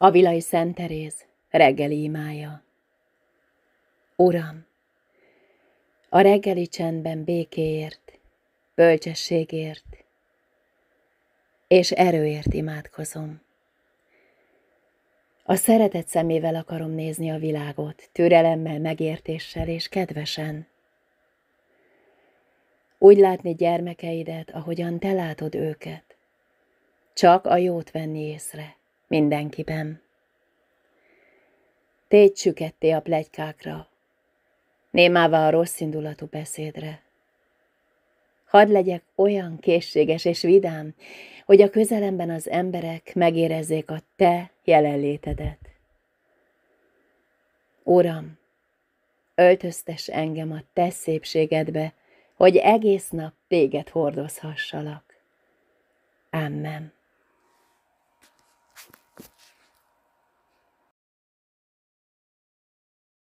Avilai Szent Teréz, reggeli imája. Uram, a reggeli csendben békéért, bölcsességért és erőért imádkozom. A szeretet szemével akarom nézni a világot, türelemmel, megértéssel és kedvesen. Úgy látni gyermekeidet, ahogyan te látod őket. Csak a jót venni észre mindenkiben. Tégy süketté a plegykákra, némává a rossz indulatú beszédre. Hadd legyek olyan készséges és vidám, hogy a közelemben az emberek megérezzék a te jelenlétedet. Uram, öltöztes engem a te szépségedbe, hogy egész nap téged hordozhassalak. Amen.